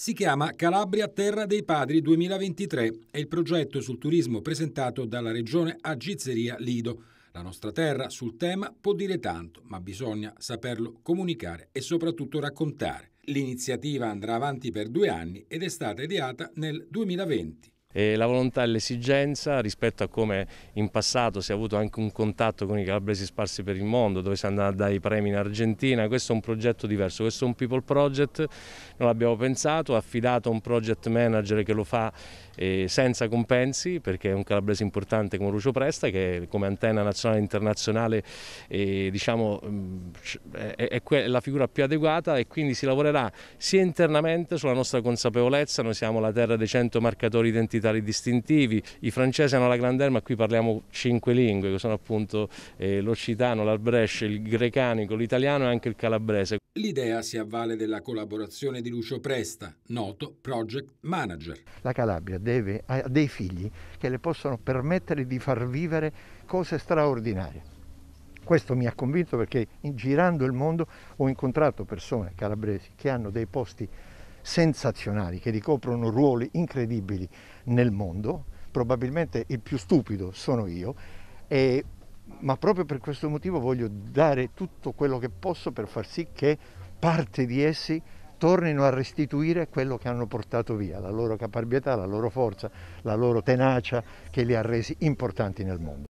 Si chiama Calabria Terra dei Padri 2023, è il progetto sul turismo presentato dalla regione a Gizzeria Lido. La nostra terra sul tema può dire tanto, ma bisogna saperlo comunicare e soprattutto raccontare. L'iniziativa andrà avanti per due anni ed è stata ideata nel 2020. E la volontà e l'esigenza rispetto a come in passato si è avuto anche un contatto con i calabresi sparsi per il mondo, dove si è andati dai premi in Argentina, questo è un progetto diverso, questo è un people project, non l'abbiamo pensato, affidato a un project manager che lo fa eh, senza compensi, perché è un calabrese importante come Lucio Presta, che come antenna nazionale e internazionale eh, diciamo, mm, è, è la figura più adeguata e quindi si lavorerà sia internamente sulla nostra consapevolezza, noi siamo la terra dei 100 marcatori identitari tutti distintivi. I francesi hanno la granderma, qui parliamo cinque lingue, che sono appunto eh, l'occitano, l'albresce, il grecanico, l'italiano e anche il calabrese. L'idea si avvale della collaborazione di Lucio Presta, noto project manager. La Calabria deve, ha dei figli che le possono permettere di far vivere cose straordinarie. Questo mi ha convinto perché girando il mondo ho incontrato persone calabresi che hanno dei posti sensazionali che ricoprono ruoli incredibili nel mondo, probabilmente il più stupido sono io, e, ma proprio per questo motivo voglio dare tutto quello che posso per far sì che parte di essi tornino a restituire quello che hanno portato via, la loro caparbietà, la loro forza, la loro tenacia che li ha resi importanti nel mondo.